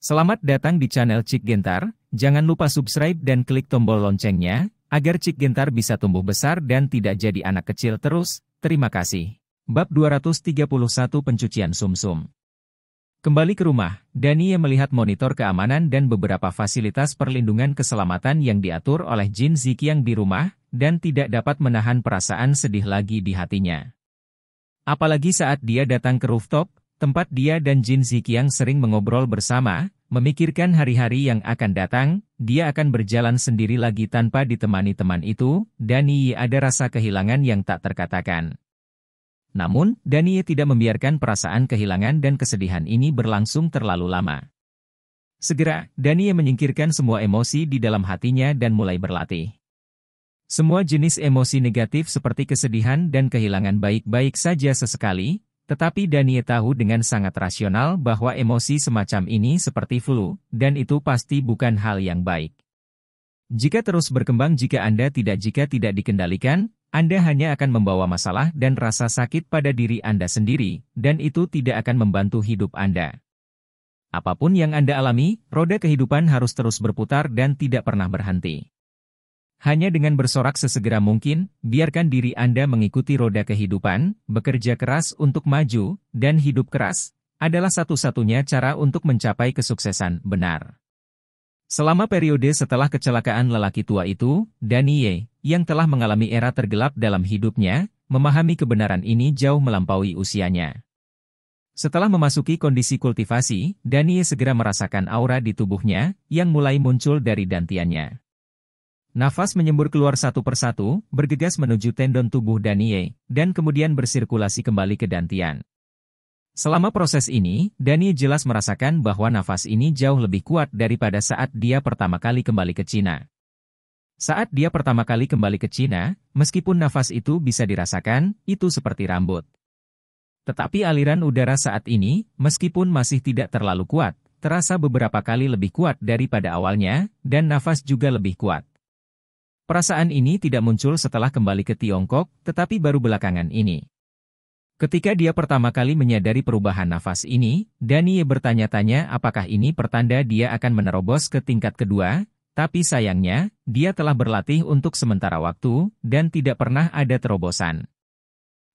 Selamat datang di channel Cik Gentar, jangan lupa subscribe dan klik tombol loncengnya, agar Cik Gentar bisa tumbuh besar dan tidak jadi anak kecil terus, terima kasih. Bab 231 Pencucian Sumsum -sum. Kembali ke rumah, Dania melihat monitor keamanan dan beberapa fasilitas perlindungan keselamatan yang diatur oleh Jin Zikiang di rumah, dan tidak dapat menahan perasaan sedih lagi di hatinya. Apalagi saat dia datang ke rooftop, tempat dia dan Jin Zikiang sering mengobrol bersama, memikirkan hari-hari yang akan datang, dia akan berjalan sendiri lagi tanpa ditemani teman itu, Dani ada rasa kehilangan yang tak terkatakan. Namun, Dani tidak membiarkan perasaan kehilangan dan kesedihan ini berlangsung terlalu lama. Segera, Daniye menyingkirkan semua emosi di dalam hatinya dan mulai berlatih. Semua jenis emosi negatif seperti kesedihan dan kehilangan baik-baik saja sesekali, tetapi Daniel tahu dengan sangat rasional bahwa emosi semacam ini seperti flu, dan itu pasti bukan hal yang baik. Jika terus berkembang jika Anda tidak jika tidak dikendalikan, Anda hanya akan membawa masalah dan rasa sakit pada diri Anda sendiri, dan itu tidak akan membantu hidup Anda. Apapun yang Anda alami, roda kehidupan harus terus berputar dan tidak pernah berhenti. Hanya dengan bersorak sesegera mungkin, biarkan diri Anda mengikuti roda kehidupan, bekerja keras untuk maju, dan hidup keras, adalah satu-satunya cara untuk mencapai kesuksesan benar. Selama periode setelah kecelakaan lelaki tua itu, Danie, yang telah mengalami era tergelap dalam hidupnya, memahami kebenaran ini jauh melampaui usianya. Setelah memasuki kondisi kultivasi, Danie segera merasakan aura di tubuhnya, yang mulai muncul dari dantiannya. Nafas menyembur keluar satu persatu, bergegas menuju tendon tubuh Danie, dan kemudian bersirkulasi kembali ke Dantian. Selama proses ini, Danie jelas merasakan bahwa nafas ini jauh lebih kuat daripada saat dia pertama kali kembali ke Cina. Saat dia pertama kali kembali ke Cina, meskipun nafas itu bisa dirasakan, itu seperti rambut. Tetapi aliran udara saat ini, meskipun masih tidak terlalu kuat, terasa beberapa kali lebih kuat daripada awalnya, dan nafas juga lebih kuat. Perasaan ini tidak muncul setelah kembali ke Tiongkok, tetapi baru belakangan ini. Ketika dia pertama kali menyadari perubahan nafas ini, Daniye bertanya-tanya apakah ini pertanda dia akan menerobos ke tingkat kedua, tapi sayangnya, dia telah berlatih untuk sementara waktu, dan tidak pernah ada terobosan.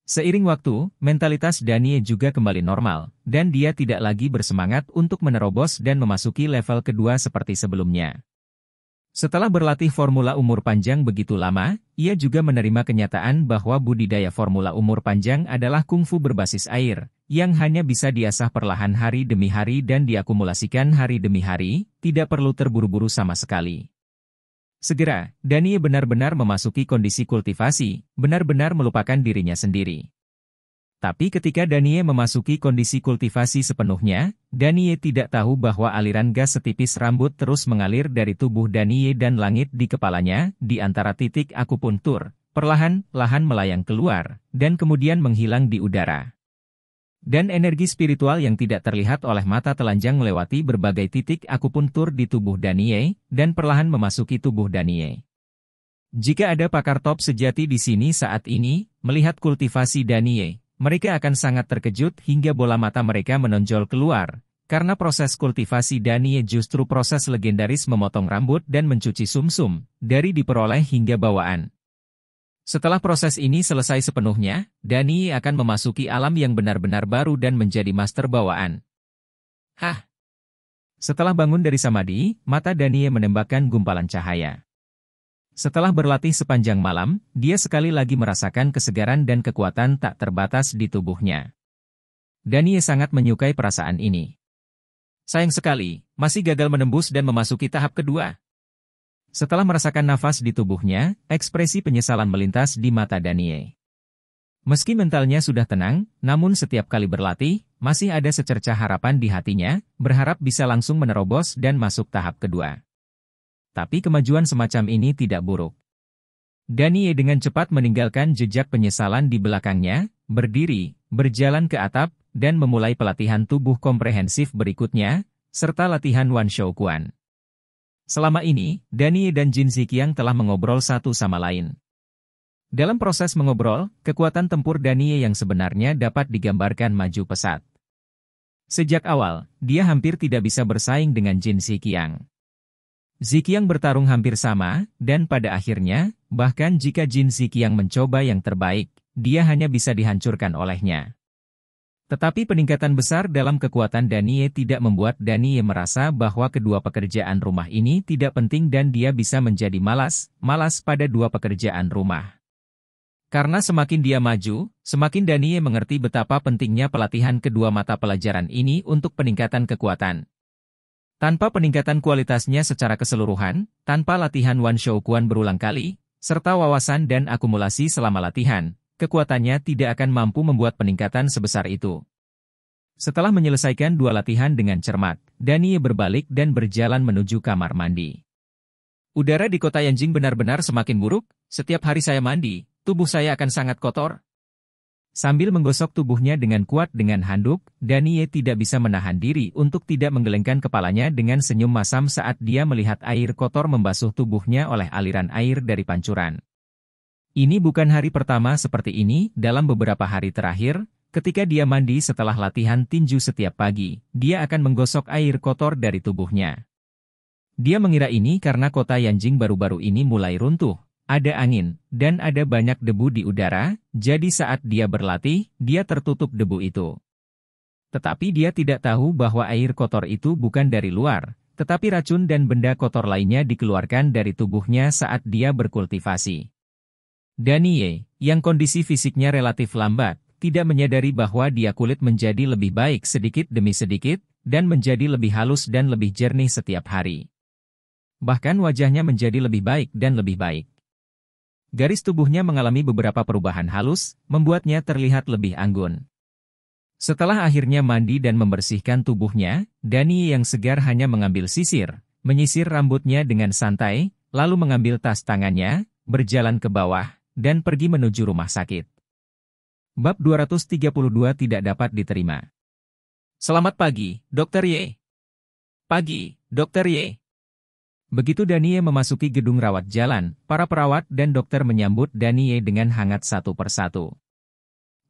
Seiring waktu, mentalitas Daniye juga kembali normal, dan dia tidak lagi bersemangat untuk menerobos dan memasuki level kedua seperti sebelumnya. Setelah berlatih formula umur panjang begitu lama, ia juga menerima kenyataan bahwa budidaya formula umur panjang adalah kungfu berbasis air, yang hanya bisa diasah perlahan hari demi hari dan diakumulasikan hari demi hari, tidak perlu terburu-buru sama sekali. Segera, Dani benar-benar memasuki kondisi kultivasi, benar-benar melupakan dirinya sendiri. Tapi ketika Danie memasuki kondisi kultivasi sepenuhnya, Danie tidak tahu bahwa aliran gas setipis rambut terus mengalir dari tubuh Danie dan langit di kepalanya, di antara titik akupuntur, perlahan-lahan melayang keluar, dan kemudian menghilang di udara. Dan energi spiritual yang tidak terlihat oleh mata telanjang melewati berbagai titik akupuntur di tubuh Danie, dan perlahan memasuki tubuh Danie. Jika ada pakar top sejati di sini saat ini, melihat kultivasi Danie, mereka akan sangat terkejut hingga bola mata mereka menonjol keluar, karena proses kultivasi Danie justru proses legendaris memotong rambut dan mencuci sumsum, -sum, dari diperoleh hingga bawaan. Setelah proses ini selesai sepenuhnya, Dani akan memasuki alam yang benar-benar baru dan menjadi master bawaan. Hah! Setelah bangun dari samadhi, mata Dani menembakkan gumpalan cahaya. Setelah berlatih sepanjang malam, dia sekali lagi merasakan kesegaran dan kekuatan tak terbatas di tubuhnya. Danie sangat menyukai perasaan ini. Sayang sekali, masih gagal menembus dan memasuki tahap kedua. Setelah merasakan nafas di tubuhnya, ekspresi penyesalan melintas di mata Danie. Meski mentalnya sudah tenang, namun setiap kali berlatih, masih ada secerca harapan di hatinya, berharap bisa langsung menerobos dan masuk tahap kedua. Tapi kemajuan semacam ini tidak buruk. Danie dengan cepat meninggalkan jejak penyesalan di belakangnya, berdiri, berjalan ke atap, dan memulai pelatihan tubuh komprehensif berikutnya, serta latihan Wan Shoukuan. Selama ini, Danie dan Jin Zikiang telah mengobrol satu sama lain. Dalam proses mengobrol, kekuatan tempur Danie yang sebenarnya dapat digambarkan maju pesat. Sejak awal, dia hampir tidak bisa bersaing dengan Jin Zikiang. Zikiang bertarung hampir sama, dan pada akhirnya, bahkan jika Jin Zikiang mencoba yang terbaik, dia hanya bisa dihancurkan olehnya. Tetapi peningkatan besar dalam kekuatan Danie tidak membuat Danie merasa bahwa kedua pekerjaan rumah ini tidak penting dan dia bisa menjadi malas, malas pada dua pekerjaan rumah. Karena semakin dia maju, semakin Danie mengerti betapa pentingnya pelatihan kedua mata pelajaran ini untuk peningkatan kekuatan, tanpa peningkatan kualitasnya secara keseluruhan, tanpa latihan Wan Kuan berulang kali, serta wawasan dan akumulasi selama latihan, kekuatannya tidak akan mampu membuat peningkatan sebesar itu. Setelah menyelesaikan dua latihan dengan cermat, Dani berbalik dan berjalan menuju kamar mandi. Udara di kota Yanjing benar-benar semakin buruk, setiap hari saya mandi, tubuh saya akan sangat kotor, Sambil menggosok tubuhnya dengan kuat dengan handuk, Danie tidak bisa menahan diri untuk tidak menggelengkan kepalanya dengan senyum masam saat dia melihat air kotor membasuh tubuhnya oleh aliran air dari pancuran. Ini bukan hari pertama seperti ini, dalam beberapa hari terakhir, ketika dia mandi setelah latihan tinju setiap pagi, dia akan menggosok air kotor dari tubuhnya. Dia mengira ini karena kota Yanjing baru-baru ini mulai runtuh, ada angin, dan ada banyak debu di udara, jadi saat dia berlatih, dia tertutup debu itu. Tetapi dia tidak tahu bahwa air kotor itu bukan dari luar, tetapi racun dan benda kotor lainnya dikeluarkan dari tubuhnya saat dia berkultivasi. Danie, yang kondisi fisiknya relatif lambat, tidak menyadari bahwa dia kulit menjadi lebih baik sedikit demi sedikit, dan menjadi lebih halus dan lebih jernih setiap hari. Bahkan wajahnya menjadi lebih baik dan lebih baik. Garis tubuhnya mengalami beberapa perubahan halus, membuatnya terlihat lebih anggun. Setelah akhirnya mandi dan membersihkan tubuhnya, Dani yang segar hanya mengambil sisir, menyisir rambutnya dengan santai, lalu mengambil tas tangannya, berjalan ke bawah, dan pergi menuju rumah sakit. Bab 232 tidak dapat diterima. Selamat pagi, Dokter Ye. Pagi, Dokter Ye. Begitu Danie memasuki gedung rawat jalan, para perawat dan dokter menyambut Danie dengan hangat satu persatu.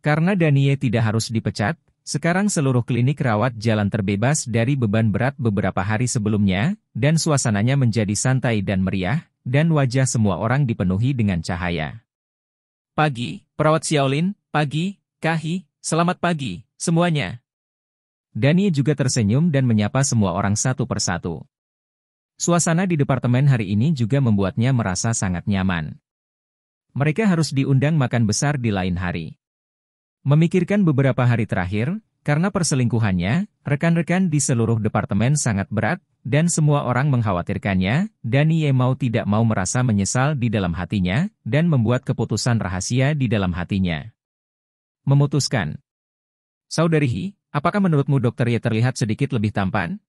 Karena Danie tidak harus dipecat, sekarang seluruh klinik rawat jalan terbebas dari beban berat beberapa hari sebelumnya, dan suasananya menjadi santai dan meriah, dan wajah semua orang dipenuhi dengan cahaya. Pagi, perawat Xiaolin, pagi, Kahi, selamat pagi, semuanya. Dani e juga tersenyum dan menyapa semua orang satu persatu. Suasana di departemen hari ini juga membuatnya merasa sangat nyaman. Mereka harus diundang makan besar di lain hari. Memikirkan beberapa hari terakhir, karena perselingkuhannya, rekan-rekan di seluruh departemen sangat berat, dan semua orang mengkhawatirkannya, Danie mau tidak mau merasa menyesal di dalam hatinya, dan membuat keputusan rahasia di dalam hatinya. Memutuskan. Saudari Hi, apakah menurutmu dokter Ye terlihat sedikit lebih tampan?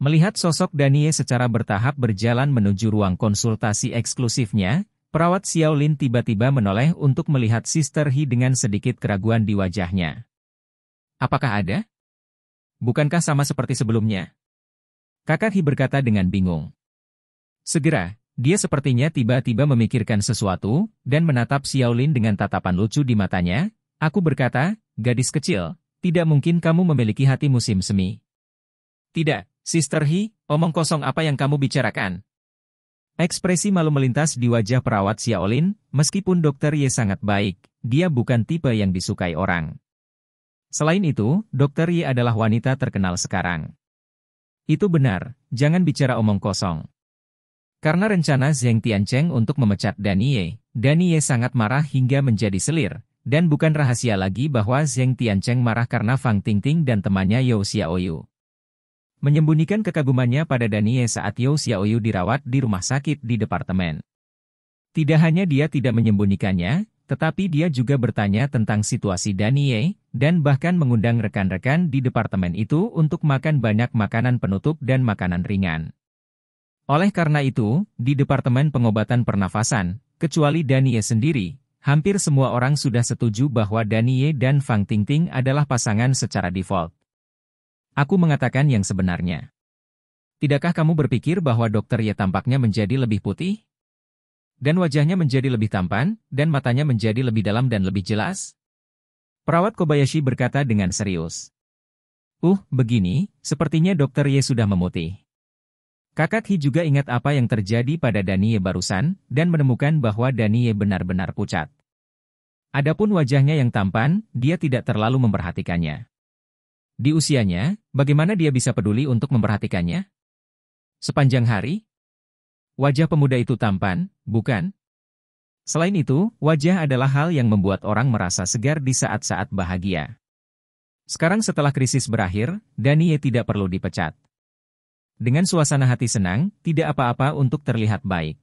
Melihat sosok Danie secara bertahap berjalan menuju ruang konsultasi eksklusifnya, perawat Xiaolin tiba-tiba menoleh untuk melihat Sister He dengan sedikit keraguan di wajahnya. Apakah ada? Bukankah sama seperti sebelumnya? Kakak Hi berkata dengan bingung. Segera, dia sepertinya tiba-tiba memikirkan sesuatu, dan menatap Xiaolin dengan tatapan lucu di matanya. Aku berkata, gadis kecil, tidak mungkin kamu memiliki hati musim semi. Tidak, Sister He, omong kosong apa yang kamu bicarakan? Ekspresi malu melintas di wajah perawat Xiaolin, meskipun dokter Ye sangat baik, dia bukan tipe yang disukai orang. Selain itu, dokter Ye adalah wanita terkenal sekarang. Itu benar, jangan bicara omong kosong. Karena rencana Zheng Tiancheng untuk memecat Daniye, Ye sangat marah hingga menjadi selir, dan bukan rahasia lagi bahwa Zheng Tiancheng marah karena Fang Tingting dan temannya Yao Xiaoyu menyembunyikan kekagumannya pada Danie saat Yao Xiaoyu dirawat di rumah sakit di departemen. Tidak hanya dia tidak menyembunyikannya, tetapi dia juga bertanya tentang situasi Daniye, dan bahkan mengundang rekan-rekan di departemen itu untuk makan banyak makanan penutup dan makanan ringan. Oleh karena itu, di Departemen Pengobatan Pernafasan, kecuali Daniye sendiri, hampir semua orang sudah setuju bahwa Daniye dan Fang Tingting adalah pasangan secara default. Aku mengatakan yang sebenarnya. Tidakkah kamu berpikir bahwa dokter Ye tampaknya menjadi lebih putih? Dan wajahnya menjadi lebih tampan, dan matanya menjadi lebih dalam dan lebih jelas? Perawat Kobayashi berkata dengan serius. Uh, begini, sepertinya dokter Ye sudah memutih. Kakak Hi juga ingat apa yang terjadi pada Daniye barusan, dan menemukan bahwa Daniye benar-benar pucat. Adapun wajahnya yang tampan, dia tidak terlalu memperhatikannya. Di usianya, bagaimana dia bisa peduli untuk memperhatikannya? Sepanjang hari, wajah pemuda itu tampan, bukan? Selain itu, wajah adalah hal yang membuat orang merasa segar di saat-saat bahagia. Sekarang setelah krisis berakhir, Danie tidak perlu dipecat. Dengan suasana hati senang, tidak apa-apa untuk terlihat baik.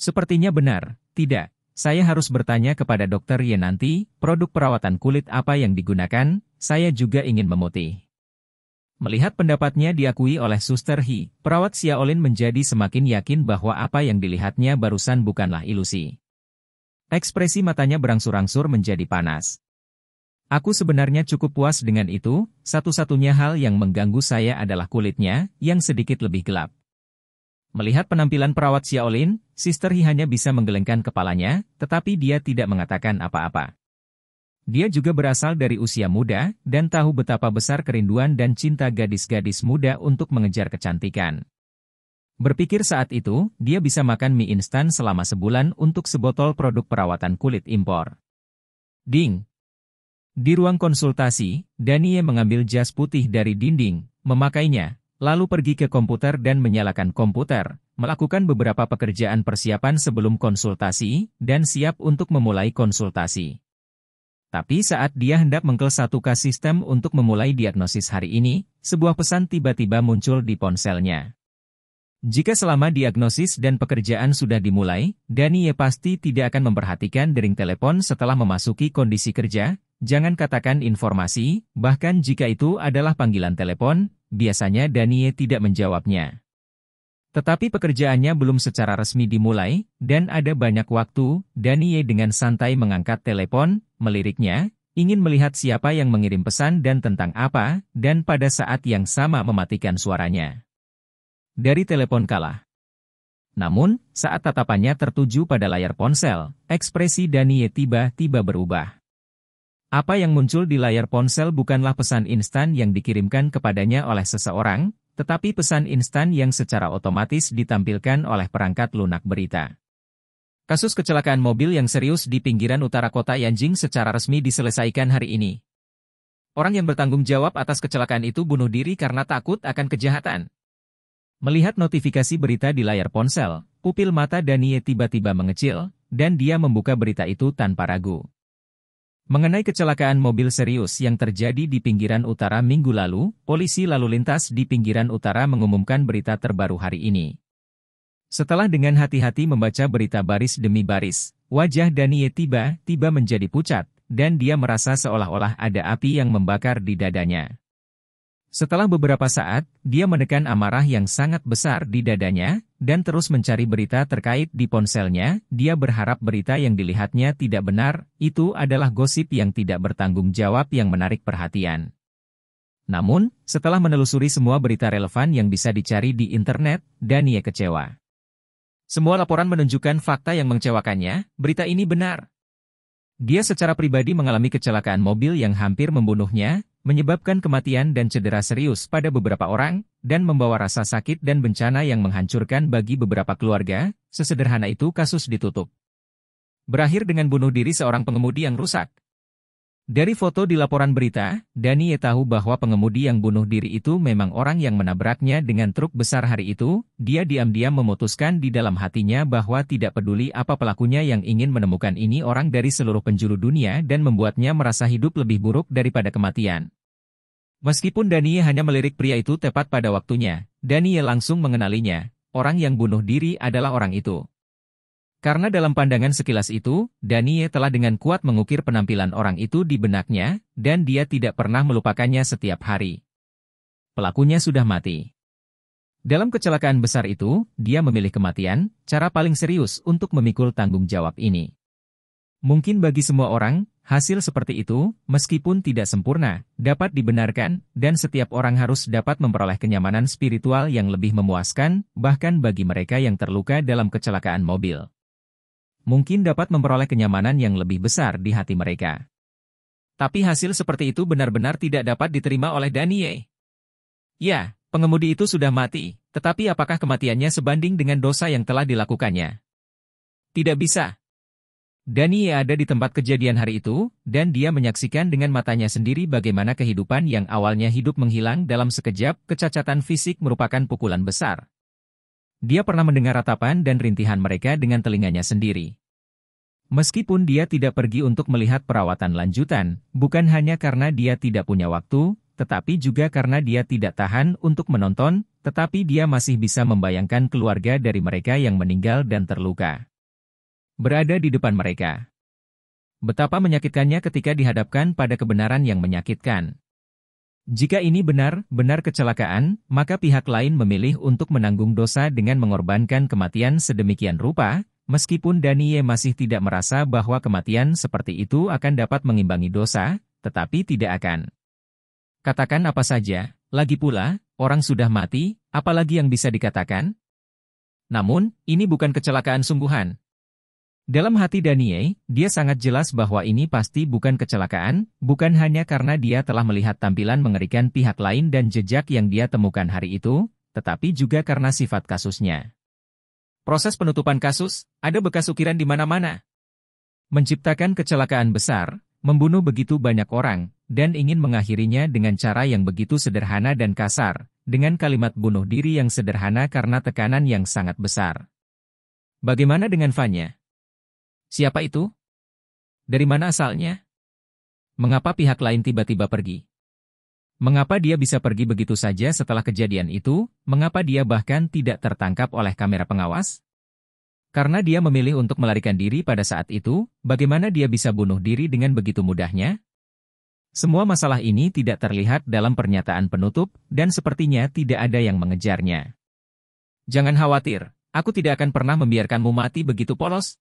Sepertinya benar, tidak. Saya harus bertanya kepada dokter Ye nanti, produk perawatan kulit apa yang digunakan, saya juga ingin memutih. Melihat pendapatnya diakui oleh Suster Hi, perawat Xiaolin menjadi semakin yakin bahwa apa yang dilihatnya barusan bukanlah ilusi. Ekspresi matanya berangsur-angsur menjadi panas. Aku sebenarnya cukup puas dengan itu, satu-satunya hal yang mengganggu saya adalah kulitnya, yang sedikit lebih gelap. Melihat penampilan perawat Xiaolin, Sister Hi hanya bisa menggelengkan kepalanya, tetapi dia tidak mengatakan apa-apa. Dia juga berasal dari usia muda dan tahu betapa besar kerinduan dan cinta gadis-gadis muda untuk mengejar kecantikan. Berpikir saat itu, dia bisa makan mie instan selama sebulan untuk sebotol produk perawatan kulit impor. Ding! Di ruang konsultasi, Danie mengambil jas putih dari dinding, memakainya, lalu pergi ke komputer dan menyalakan komputer, melakukan beberapa pekerjaan persiapan sebelum konsultasi, dan siap untuk memulai konsultasi. Tapi saat dia hendak mengkel satu k sistem untuk memulai diagnosis hari ini, sebuah pesan tiba-tiba muncul di ponselnya. Jika selama diagnosis dan pekerjaan sudah dimulai, Daniye pasti tidak akan memperhatikan dering telepon setelah memasuki kondisi kerja, jangan katakan informasi, bahkan jika itu adalah panggilan telepon, biasanya Daniye tidak menjawabnya. Tetapi pekerjaannya belum secara resmi dimulai, dan ada banyak waktu, Danie dengan santai mengangkat telepon, meliriknya, ingin melihat siapa yang mengirim pesan dan tentang apa, dan pada saat yang sama mematikan suaranya. Dari telepon kalah. Namun, saat tatapannya tertuju pada layar ponsel, ekspresi Danie tiba-tiba berubah. Apa yang muncul di layar ponsel bukanlah pesan instan yang dikirimkan kepadanya oleh seseorang, tetapi pesan instan yang secara otomatis ditampilkan oleh perangkat lunak berita. Kasus kecelakaan mobil yang serius di pinggiran utara kota Yanjing secara resmi diselesaikan hari ini. Orang yang bertanggung jawab atas kecelakaan itu bunuh diri karena takut akan kejahatan. Melihat notifikasi berita di layar ponsel, pupil mata Danie tiba-tiba mengecil, dan dia membuka berita itu tanpa ragu. Mengenai kecelakaan mobil serius yang terjadi di pinggiran utara minggu lalu, polisi lalu lintas di pinggiran utara mengumumkan berita terbaru hari ini. Setelah dengan hati-hati membaca berita baris demi baris, wajah Danie tiba-tiba menjadi pucat, dan dia merasa seolah-olah ada api yang membakar di dadanya. Setelah beberapa saat, dia menekan amarah yang sangat besar di dadanya, dan terus mencari berita terkait di ponselnya, dia berharap berita yang dilihatnya tidak benar, itu adalah gosip yang tidak bertanggung jawab yang menarik perhatian. Namun, setelah menelusuri semua berita relevan yang bisa dicari di internet, Dania kecewa. Semua laporan menunjukkan fakta yang mengecewakannya, berita ini benar. Dia secara pribadi mengalami kecelakaan mobil yang hampir membunuhnya, menyebabkan kematian dan cedera serius pada beberapa orang, dan membawa rasa sakit dan bencana yang menghancurkan bagi beberapa keluarga, sesederhana itu kasus ditutup. Berakhir dengan bunuh diri seorang pengemudi yang rusak, dari foto di laporan berita, Dani tahu bahwa pengemudi yang bunuh diri itu memang orang yang menabraknya dengan truk besar hari itu, dia diam-diam memutuskan di dalam hatinya bahwa tidak peduli apa pelakunya yang ingin menemukan ini orang dari seluruh penjuru dunia dan membuatnya merasa hidup lebih buruk daripada kematian. Meskipun Dani hanya melirik pria itu tepat pada waktunya, Dani langsung mengenalinya, orang yang bunuh diri adalah orang itu. Karena dalam pandangan sekilas itu, Danie telah dengan kuat mengukir penampilan orang itu di benaknya, dan dia tidak pernah melupakannya setiap hari. Pelakunya sudah mati. Dalam kecelakaan besar itu, dia memilih kematian, cara paling serius untuk memikul tanggung jawab ini. Mungkin bagi semua orang, hasil seperti itu, meskipun tidak sempurna, dapat dibenarkan, dan setiap orang harus dapat memperoleh kenyamanan spiritual yang lebih memuaskan, bahkan bagi mereka yang terluka dalam kecelakaan mobil mungkin dapat memperoleh kenyamanan yang lebih besar di hati mereka. Tapi hasil seperti itu benar-benar tidak dapat diterima oleh Daniye. Ya, pengemudi itu sudah mati, tetapi apakah kematiannya sebanding dengan dosa yang telah dilakukannya? Tidak bisa. Daniye ada di tempat kejadian hari itu, dan dia menyaksikan dengan matanya sendiri bagaimana kehidupan yang awalnya hidup menghilang dalam sekejap, kecacatan fisik merupakan pukulan besar. Dia pernah mendengar ratapan dan rintihan mereka dengan telinganya sendiri. Meskipun dia tidak pergi untuk melihat perawatan lanjutan, bukan hanya karena dia tidak punya waktu, tetapi juga karena dia tidak tahan untuk menonton, tetapi dia masih bisa membayangkan keluarga dari mereka yang meninggal dan terluka. Berada di depan mereka. Betapa menyakitkannya ketika dihadapkan pada kebenaran yang menyakitkan. Jika ini benar, benar kecelakaan, maka pihak lain memilih untuk menanggung dosa dengan mengorbankan kematian sedemikian rupa, meskipun Danie masih tidak merasa bahwa kematian seperti itu akan dapat mengimbangi dosa, tetapi tidak akan. Katakan apa saja, lagi pula, orang sudah mati, apalagi yang bisa dikatakan? Namun, ini bukan kecelakaan sungguhan, dalam hati Daniel, dia sangat jelas bahwa ini pasti bukan kecelakaan, bukan hanya karena dia telah melihat tampilan mengerikan pihak lain dan jejak yang dia temukan hari itu, tetapi juga karena sifat kasusnya. Proses penutupan kasus, ada bekas ukiran di mana-mana. Menciptakan kecelakaan besar, membunuh begitu banyak orang, dan ingin mengakhirinya dengan cara yang begitu sederhana dan kasar, dengan kalimat bunuh diri yang sederhana karena tekanan yang sangat besar. Bagaimana dengan Vanya? Siapa itu? Dari mana asalnya? Mengapa pihak lain tiba-tiba pergi? Mengapa dia bisa pergi begitu saja setelah kejadian itu? Mengapa dia bahkan tidak tertangkap oleh kamera pengawas? Karena dia memilih untuk melarikan diri pada saat itu, bagaimana dia bisa bunuh diri dengan begitu mudahnya? Semua masalah ini tidak terlihat dalam pernyataan penutup, dan sepertinya tidak ada yang mengejarnya. Jangan khawatir, aku tidak akan pernah membiarkanmu mati begitu polos,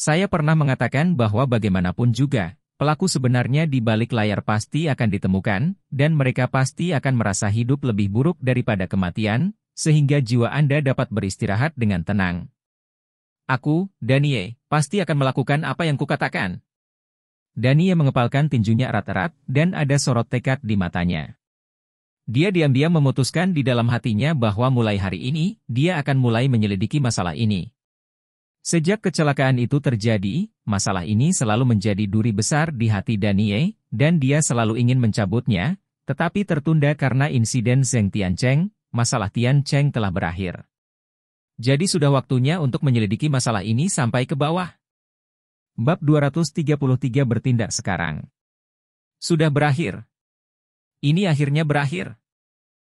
saya pernah mengatakan bahwa bagaimanapun juga, pelaku sebenarnya di balik layar pasti akan ditemukan, dan mereka pasti akan merasa hidup lebih buruk daripada kematian, sehingga jiwa Anda dapat beristirahat dengan tenang. Aku, Danie, pasti akan melakukan apa yang kukatakan. Danie mengepalkan tinjunya erat-erat, dan ada sorot tekad di matanya dia diam-diam memutuskan di dalam hatinya bahwa mulai hari ini, dia akan mulai menyelidiki masalah ini. Sejak kecelakaan itu terjadi, masalah ini selalu menjadi duri besar di hati Danie, dan dia selalu ingin mencabutnya, tetapi tertunda karena insiden Zeng Tiancheng, masalah Tiancheng telah berakhir. Jadi sudah waktunya untuk menyelidiki masalah ini sampai ke bawah. Bab 233 bertindak sekarang. Sudah berakhir. Ini akhirnya berakhir.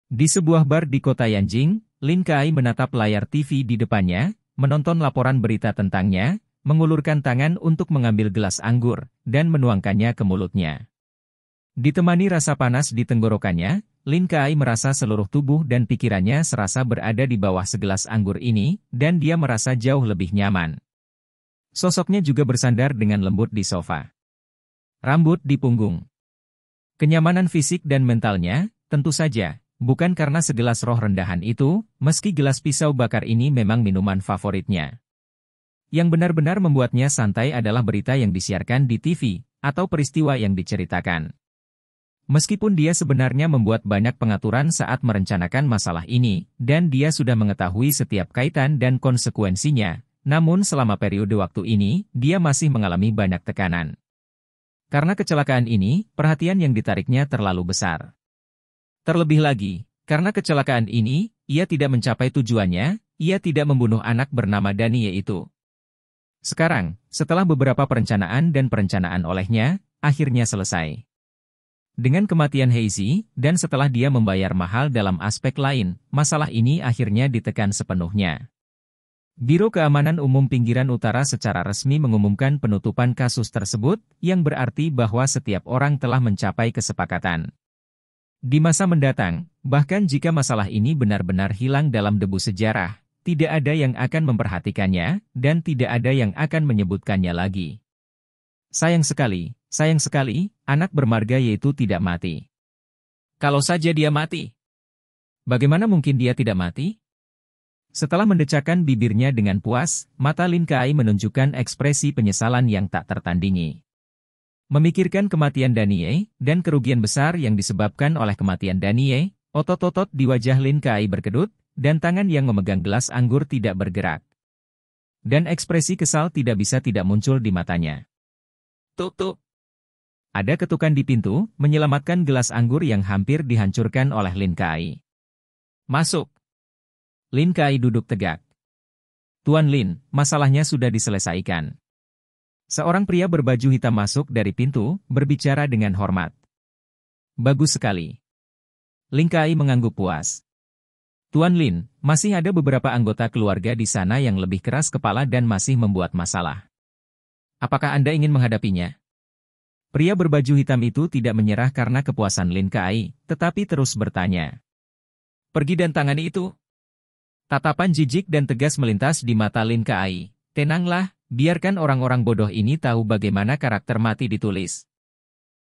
Di sebuah bar di kota Yanjing, Lin Kai menatap layar TV di depannya, menonton laporan berita tentangnya, mengulurkan tangan untuk mengambil gelas anggur, dan menuangkannya ke mulutnya. Ditemani rasa panas di tenggorokannya, Lin Kai merasa seluruh tubuh dan pikirannya serasa berada di bawah segelas anggur ini, dan dia merasa jauh lebih nyaman. Sosoknya juga bersandar dengan lembut di sofa. Rambut di punggung. Kenyamanan fisik dan mentalnya, tentu saja, Bukan karena segelas roh rendahan itu, meski gelas pisau bakar ini memang minuman favoritnya. Yang benar-benar membuatnya santai adalah berita yang disiarkan di TV, atau peristiwa yang diceritakan. Meskipun dia sebenarnya membuat banyak pengaturan saat merencanakan masalah ini, dan dia sudah mengetahui setiap kaitan dan konsekuensinya, namun selama periode waktu ini, dia masih mengalami banyak tekanan. Karena kecelakaan ini, perhatian yang ditariknya terlalu besar. Terlebih lagi, karena kecelakaan ini, ia tidak mencapai tujuannya, ia tidak membunuh anak bernama Dani yaitu. Sekarang, setelah beberapa perencanaan dan perencanaan olehnya, akhirnya selesai. Dengan kematian Heizi, dan setelah dia membayar mahal dalam aspek lain, masalah ini akhirnya ditekan sepenuhnya. Biro Keamanan Umum Pinggiran Utara secara resmi mengumumkan penutupan kasus tersebut, yang berarti bahwa setiap orang telah mencapai kesepakatan. Di masa mendatang, bahkan jika masalah ini benar-benar hilang dalam debu sejarah, tidak ada yang akan memperhatikannya, dan tidak ada yang akan menyebutkannya lagi. Sayang sekali, sayang sekali, anak bermarga yaitu tidak mati. Kalau saja dia mati. Bagaimana mungkin dia tidak mati? Setelah mendecakkan bibirnya dengan puas, mata Lin Kai menunjukkan ekspresi penyesalan yang tak tertandingi. Memikirkan kematian Danie dan kerugian besar yang disebabkan oleh kematian Danie, otot-otot di wajah Lin Kai berkedut, dan tangan yang memegang gelas anggur tidak bergerak. Dan ekspresi kesal tidak bisa tidak muncul di matanya. Tutup. Ada ketukan di pintu, menyelamatkan gelas anggur yang hampir dihancurkan oleh Lin Kai. Masuk. Lin Kai duduk tegak. Tuan Lin, masalahnya sudah diselesaikan. Seorang pria berbaju hitam masuk dari pintu, berbicara dengan hormat. Bagus sekali. Lingkai mengangguk puas. Tuan Lin, masih ada beberapa anggota keluarga di sana yang lebih keras kepala dan masih membuat masalah. Apakah Anda ingin menghadapinya? Pria berbaju hitam itu tidak menyerah karena kepuasan Lin Kai, tetapi terus bertanya. Pergi dan tangani itu. Tatapan jijik dan tegas melintas di mata Lin Kai. Tenanglah, Biarkan orang-orang bodoh ini tahu bagaimana karakter mati ditulis.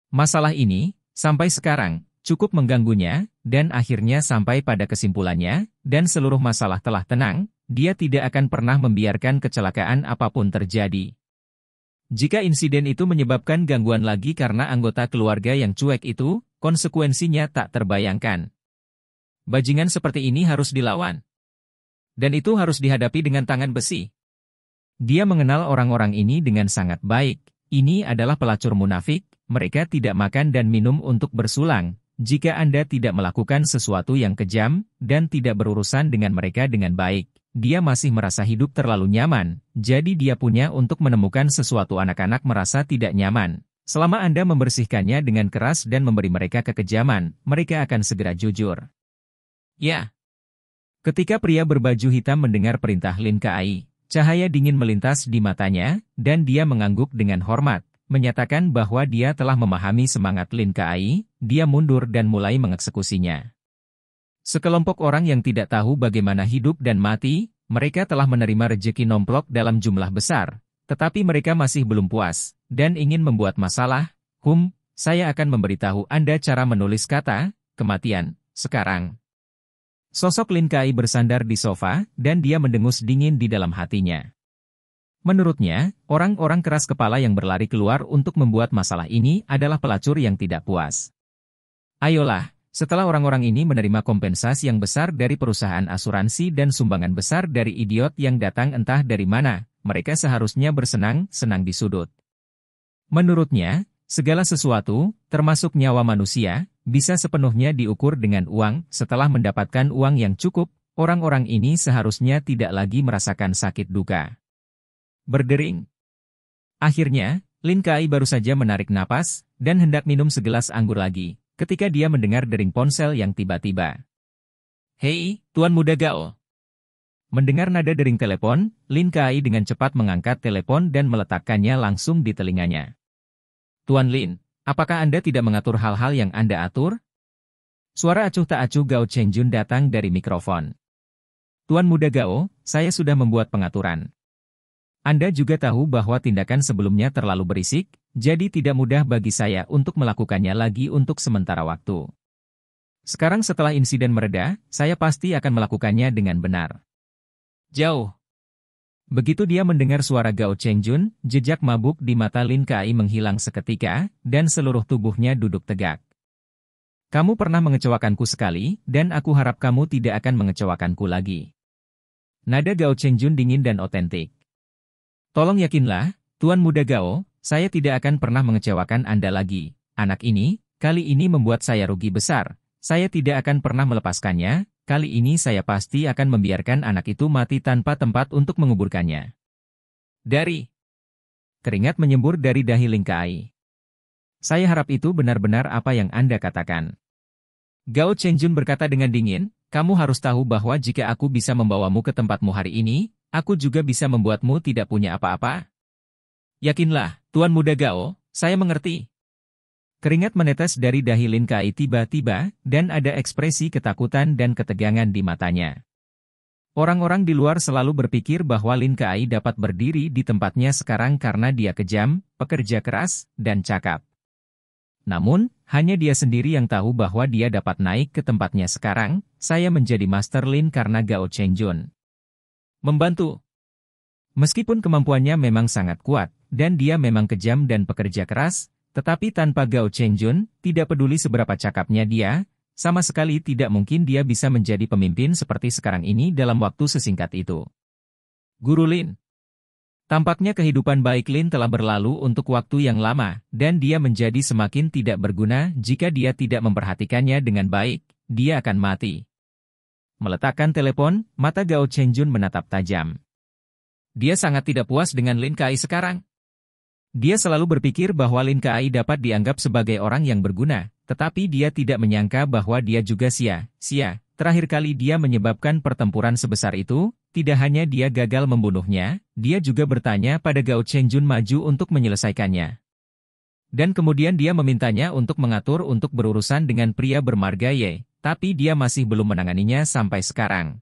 Masalah ini, sampai sekarang, cukup mengganggunya, dan akhirnya sampai pada kesimpulannya, dan seluruh masalah telah tenang, dia tidak akan pernah membiarkan kecelakaan apapun terjadi. Jika insiden itu menyebabkan gangguan lagi karena anggota keluarga yang cuek itu, konsekuensinya tak terbayangkan. Bajingan seperti ini harus dilawan. Dan itu harus dihadapi dengan tangan besi. Dia mengenal orang-orang ini dengan sangat baik. Ini adalah pelacur munafik, mereka tidak makan dan minum untuk bersulang, jika Anda tidak melakukan sesuatu yang kejam, dan tidak berurusan dengan mereka dengan baik, dia masih merasa hidup terlalu nyaman, jadi dia punya untuk menemukan sesuatu anak-anak merasa tidak nyaman. Selama Anda membersihkannya dengan keras dan memberi mereka kekejaman, mereka akan segera jujur. Ya. Ketika pria berbaju hitam mendengar perintah Lin Kai, Cahaya dingin melintas di matanya, dan dia mengangguk dengan hormat, menyatakan bahwa dia telah memahami semangat Lin Kai, dia mundur dan mulai mengeksekusinya. Sekelompok orang yang tidak tahu bagaimana hidup dan mati, mereka telah menerima rejeki nomplok dalam jumlah besar, tetapi mereka masih belum puas, dan ingin membuat masalah, hum, saya akan memberitahu Anda cara menulis kata, kematian, sekarang. Sosok Lin Kai bersandar di sofa, dan dia mendengus dingin di dalam hatinya. Menurutnya, orang-orang keras kepala yang berlari keluar untuk membuat masalah ini adalah pelacur yang tidak puas. Ayolah, setelah orang-orang ini menerima kompensasi yang besar dari perusahaan asuransi dan sumbangan besar dari idiot yang datang entah dari mana, mereka seharusnya bersenang-senang di sudut. Menurutnya, Segala sesuatu, termasuk nyawa manusia, bisa sepenuhnya diukur dengan uang. Setelah mendapatkan uang yang cukup, orang-orang ini seharusnya tidak lagi merasakan sakit duka. Berdering. Akhirnya, Lin Kai baru saja menarik napas dan hendak minum segelas anggur lagi, ketika dia mendengar dering ponsel yang tiba-tiba. Hei, Tuan Muda Gao. Mendengar nada dering telepon, Lin Kai dengan cepat mengangkat telepon dan meletakkannya langsung di telinganya. Tuan Lin, apakah Anda tidak mengatur hal-hal yang Anda atur? Suara acuh tak acuh Gao Chengjun datang dari mikrofon. Tuan Muda Gao, saya sudah membuat pengaturan. Anda juga tahu bahwa tindakan sebelumnya terlalu berisik, jadi tidak mudah bagi saya untuk melakukannya lagi untuk sementara waktu. Sekarang setelah insiden mereda, saya pasti akan melakukannya dengan benar. Jauh, Begitu dia mendengar suara Gao Chengjun, jejak mabuk di mata Lin Kai menghilang seketika, dan seluruh tubuhnya duduk tegak. Kamu pernah mengecewakanku sekali, dan aku harap kamu tidak akan mengecewakanku lagi. Nada Gao Chengjun dingin dan otentik. Tolong yakinlah, Tuan Muda Gao, saya tidak akan pernah mengecewakan Anda lagi. Anak ini, kali ini membuat saya rugi besar. Saya tidak akan pernah melepaskannya, Kali ini saya pasti akan membiarkan anak itu mati tanpa tempat untuk menguburkannya. Dari Keringat menyembur dari dahi Lingkai. Saya harap itu benar-benar apa yang Anda katakan. Gao Chenjun berkata dengan dingin, kamu harus tahu bahwa jika aku bisa membawamu ke tempatmu hari ini, aku juga bisa membuatmu tidak punya apa-apa. Yakinlah, Tuan Muda Gao, saya mengerti. Keringat menetes dari dahi Kai tiba-tiba, dan ada ekspresi ketakutan dan ketegangan di matanya. Orang-orang di luar selalu berpikir bahwa Lin Kai dapat berdiri di tempatnya sekarang karena dia kejam, pekerja keras, dan cakap. Namun, hanya dia sendiri yang tahu bahwa dia dapat naik ke tempatnya sekarang, saya menjadi Master Lin karena Gao Chengjun. Membantu. Meskipun kemampuannya memang sangat kuat, dan dia memang kejam dan pekerja keras, tetapi tanpa Gao Chenjun, tidak peduli seberapa cakapnya dia, sama sekali tidak mungkin dia bisa menjadi pemimpin seperti sekarang ini dalam waktu sesingkat itu. Guru Lin Tampaknya kehidupan baik Lin telah berlalu untuk waktu yang lama, dan dia menjadi semakin tidak berguna jika dia tidak memperhatikannya dengan baik, dia akan mati. Meletakkan telepon, mata Gao Chenjun menatap tajam. Dia sangat tidak puas dengan Lin Kai sekarang. Dia selalu berpikir bahwa Lin Kai dapat dianggap sebagai orang yang berguna, tetapi dia tidak menyangka bahwa dia juga sia-sia. Terakhir kali dia menyebabkan pertempuran sebesar itu, tidak hanya dia gagal membunuhnya, dia juga bertanya pada Gao Jun maju untuk menyelesaikannya. Dan kemudian dia memintanya untuk mengatur untuk berurusan dengan pria bermarga Ye, tapi dia masih belum menanganinya sampai sekarang.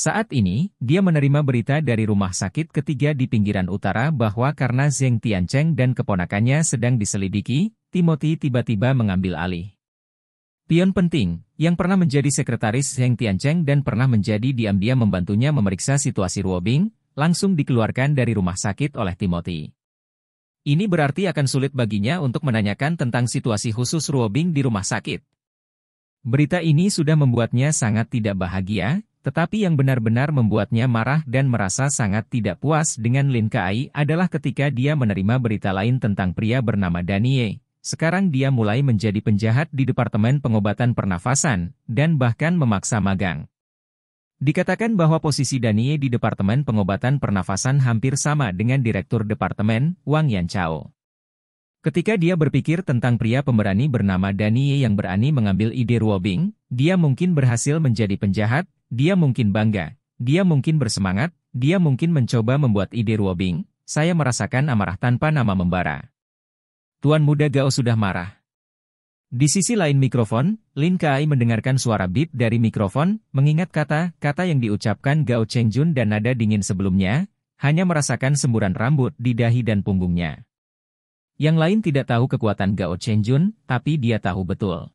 Saat ini, dia menerima berita dari rumah sakit ketiga di pinggiran utara bahwa karena Zeng Tiancheng dan keponakannya sedang diselidiki, Timothy tiba-tiba mengambil alih. Pion penting, yang pernah menjadi sekretaris Zeng Tiancheng dan pernah menjadi diam-diam membantunya memeriksa situasi Ruobing, langsung dikeluarkan dari rumah sakit oleh Timothy. Ini berarti akan sulit baginya untuk menanyakan tentang situasi khusus Ruobing di rumah sakit. Berita ini sudah membuatnya sangat tidak bahagia, tetapi yang benar-benar membuatnya marah dan merasa sangat tidak puas dengan Lin Kai adalah ketika dia menerima berita lain tentang pria bernama Danie. Sekarang dia mulai menjadi penjahat di Departemen Pengobatan Pernafasan, dan bahkan memaksa magang. Dikatakan bahwa posisi Danie di Departemen Pengobatan Pernafasan hampir sama dengan Direktur Departemen, Wang Yan Yanchao. Ketika dia berpikir tentang pria pemberani bernama Danie yang berani mengambil ide Ruobing, dia mungkin berhasil menjadi penjahat dia mungkin bangga, dia mungkin bersemangat, dia mungkin mencoba membuat ide ruobing, saya merasakan amarah tanpa nama membara. Tuan muda Gao sudah marah. Di sisi lain mikrofon, Lin Kai mendengarkan suara bip dari mikrofon, mengingat kata-kata yang diucapkan Gao Chengjun dan nada dingin sebelumnya, hanya merasakan semburan rambut di dahi dan punggungnya. Yang lain tidak tahu kekuatan Gao Chengjun, tapi dia tahu betul.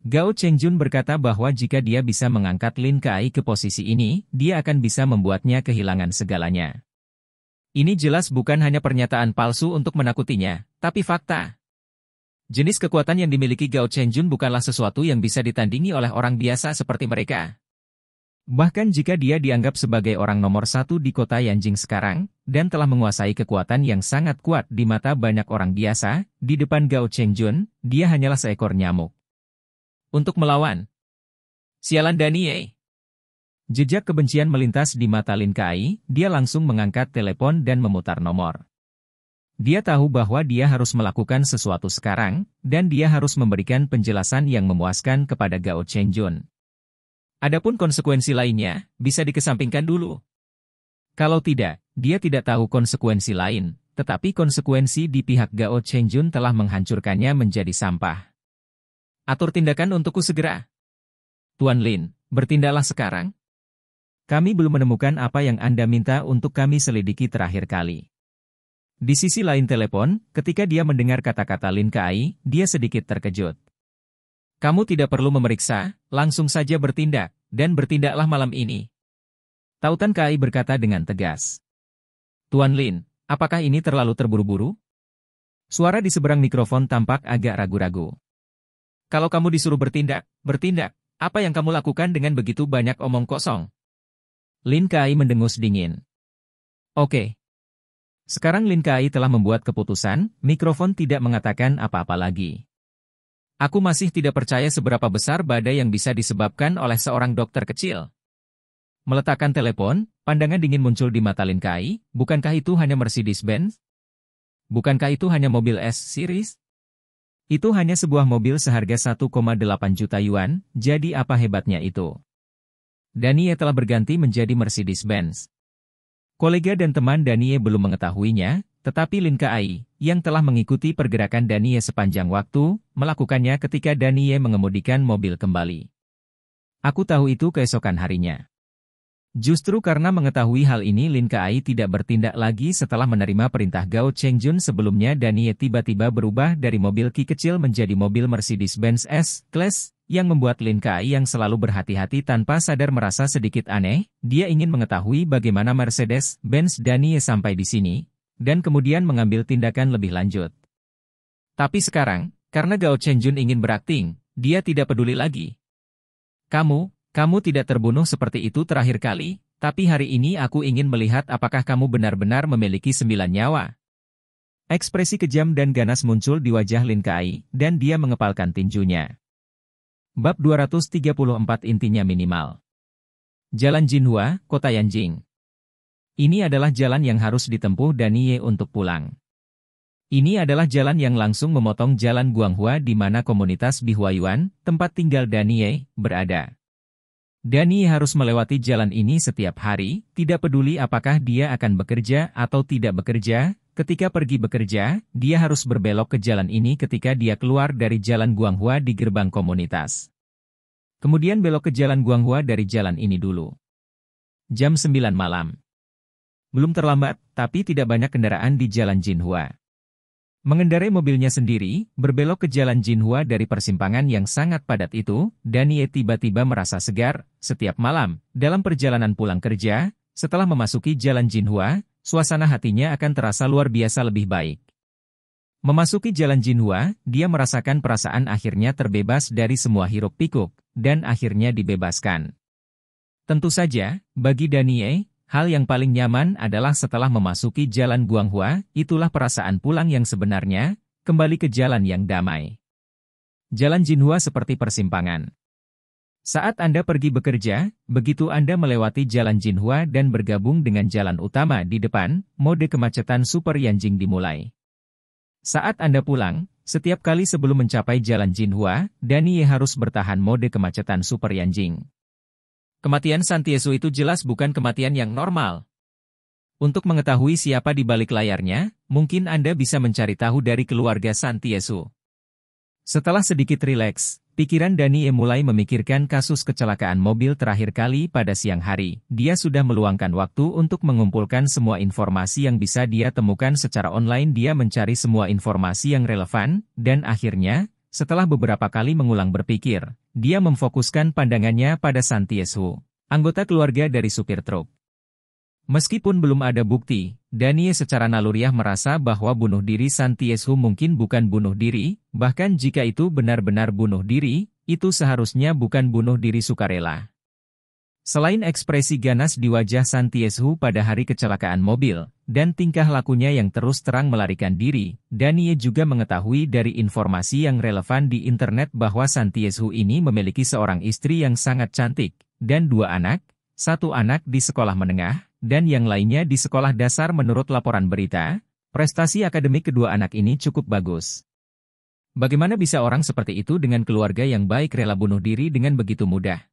Gao Chengjun berkata bahwa jika dia bisa mengangkat Lin Kai ke posisi ini, dia akan bisa membuatnya kehilangan segalanya. Ini jelas bukan hanya pernyataan palsu untuk menakutinya, tapi fakta. Jenis kekuatan yang dimiliki Gao Chengjun bukanlah sesuatu yang bisa ditandingi oleh orang biasa seperti mereka. Bahkan jika dia dianggap sebagai orang nomor satu di kota Yanjing sekarang, dan telah menguasai kekuatan yang sangat kuat di mata banyak orang biasa, di depan Gao Chengjun, dia hanyalah seekor nyamuk untuk melawan. Sialan Daniye. Jejak kebencian melintas di mata Lin Kai, dia langsung mengangkat telepon dan memutar nomor. Dia tahu bahwa dia harus melakukan sesuatu sekarang, dan dia harus memberikan penjelasan yang memuaskan kepada Gao Chenjun. Adapun konsekuensi lainnya, bisa dikesampingkan dulu. Kalau tidak, dia tidak tahu konsekuensi lain, tetapi konsekuensi di pihak Gao Chenjun telah menghancurkannya menjadi sampah. Atur tindakan untukku segera. Tuan Lin, bertindaklah sekarang. Kami belum menemukan apa yang Anda minta untuk kami selidiki terakhir kali. Di sisi lain telepon, ketika dia mendengar kata-kata Lin Kai, dia sedikit terkejut. Kamu tidak perlu memeriksa, langsung saja bertindak, dan bertindaklah malam ini. Tautan Kai berkata dengan tegas. Tuan Lin, apakah ini terlalu terburu-buru? Suara di seberang mikrofon tampak agak ragu-ragu. Kalau kamu disuruh bertindak, bertindak, apa yang kamu lakukan dengan begitu banyak omong kosong? Lin Kai mendengus dingin. Oke. Sekarang Lin Kai telah membuat keputusan, mikrofon tidak mengatakan apa-apa lagi. Aku masih tidak percaya seberapa besar badai yang bisa disebabkan oleh seorang dokter kecil. Meletakkan telepon, pandangan dingin muncul di mata Lin Kai, bukankah itu hanya Mercedes-Benz? Bukankah itu hanya mobil S-Series? Itu hanya sebuah mobil seharga 1,8 juta yuan, jadi apa hebatnya itu? Danie telah berganti menjadi Mercedes-Benz. Kolega dan teman Danie belum mengetahuinya, tetapi Lin Kai, yang telah mengikuti pergerakan Danie sepanjang waktu, melakukannya ketika Danie mengemudikan mobil kembali. Aku tahu itu keesokan harinya. Justru karena mengetahui hal ini Lin Kai tidak bertindak lagi setelah menerima perintah Gao Chengjun sebelumnya dan ia tiba-tiba berubah dari mobil Ki kecil menjadi mobil Mercedes-Benz S-Class, yang membuat Lin Kai yang selalu berhati-hati tanpa sadar merasa sedikit aneh, dia ingin mengetahui bagaimana Mercedes-Benz Danie sampai di sini, dan kemudian mengambil tindakan lebih lanjut. Tapi sekarang, karena Gao Chengjun ingin berakting, dia tidak peduli lagi. Kamu, kamu tidak terbunuh seperti itu terakhir kali, tapi hari ini aku ingin melihat apakah kamu benar-benar memiliki sembilan nyawa. Ekspresi kejam dan ganas muncul di wajah Lin Kai, dan dia mengepalkan tinjunya. Bab 234 intinya minimal. Jalan Jinhua, Kota Yanjing. Ini adalah jalan yang harus ditempuh Daniye untuk pulang. Ini adalah jalan yang langsung memotong jalan Guanghua di mana komunitas Bihuayuan, tempat tinggal Daniye, berada. Dani harus melewati jalan ini setiap hari, tidak peduli apakah dia akan bekerja atau tidak bekerja, ketika pergi bekerja, dia harus berbelok ke jalan ini ketika dia keluar dari jalan Guanghua di gerbang komunitas. Kemudian belok ke jalan Guanghua dari jalan ini dulu. Jam 9 malam. Belum terlambat, tapi tidak banyak kendaraan di jalan Jinhua. Mengendarai mobilnya sendiri, berbelok ke jalan Jinhua dari persimpangan yang sangat padat itu, Danie tiba-tiba merasa segar. Setiap malam, dalam perjalanan pulang kerja, setelah memasuki jalan Jinhua, suasana hatinya akan terasa luar biasa lebih baik. Memasuki jalan Jinhua, dia merasakan perasaan akhirnya terbebas dari semua hiruk pikuk, dan akhirnya dibebaskan. Tentu saja, bagi Danie, Hal yang paling nyaman adalah setelah memasuki jalan Guanghua, itulah perasaan pulang yang sebenarnya, kembali ke jalan yang damai. Jalan Jinhua seperti persimpangan. Saat Anda pergi bekerja, begitu Anda melewati jalan Jinhua dan bergabung dengan jalan utama di depan, mode kemacetan Super Yanjing dimulai. Saat Anda pulang, setiap kali sebelum mencapai jalan Jinhua, Daniye harus bertahan mode kemacetan Super Yanjing. Kematian Santiesu itu jelas bukan kematian yang normal. Untuk mengetahui siapa di balik layarnya, mungkin Anda bisa mencari tahu dari keluarga Santiesu. Setelah sedikit rileks, pikiran Dani e mulai memikirkan kasus kecelakaan mobil terakhir kali pada siang hari. Dia sudah meluangkan waktu untuk mengumpulkan semua informasi yang bisa dia temukan secara online. Dia mencari semua informasi yang relevan, dan akhirnya, setelah beberapa kali mengulang berpikir, dia memfokuskan pandangannya pada Santieshu, anggota keluarga dari supir truk. Meskipun belum ada bukti, Danie secara naluriah merasa bahwa bunuh diri Santieshu mungkin bukan bunuh diri, bahkan jika itu benar-benar bunuh diri, itu seharusnya bukan bunuh diri sukarela. Selain ekspresi ganas di wajah Santieshu pada hari kecelakaan mobil, dan tingkah lakunya yang terus terang melarikan diri, Danie juga mengetahui dari informasi yang relevan di internet bahwa Santieshu ini memiliki seorang istri yang sangat cantik, dan dua anak, satu anak di sekolah menengah, dan yang lainnya di sekolah dasar menurut laporan berita, prestasi akademik kedua anak ini cukup bagus. Bagaimana bisa orang seperti itu dengan keluarga yang baik rela bunuh diri dengan begitu mudah?